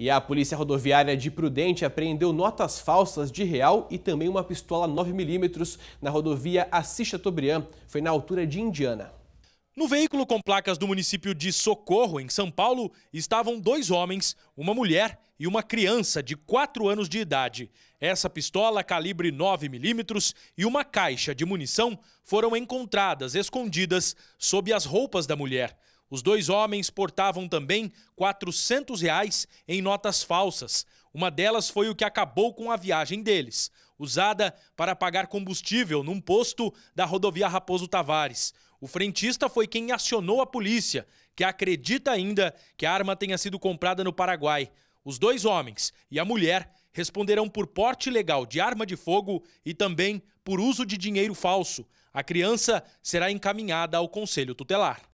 E a Polícia Rodoviária de Prudente apreendeu notas falsas de real e também uma pistola 9mm na rodovia Assis Chateaubriand, foi na altura de Indiana. No veículo com placas do município de Socorro, em São Paulo, estavam dois homens, uma mulher e uma criança de 4 anos de idade. Essa pistola calibre 9mm e uma caixa de munição foram encontradas escondidas sob as roupas da mulher. Os dois homens portavam também 400 reais em notas falsas. Uma delas foi o que acabou com a viagem deles, usada para pagar combustível num posto da rodovia Raposo Tavares. O frentista foi quem acionou a polícia, que acredita ainda que a arma tenha sido comprada no Paraguai. Os dois homens e a mulher responderão por porte ilegal de arma de fogo e também por uso de dinheiro falso. A criança será encaminhada ao conselho tutelar.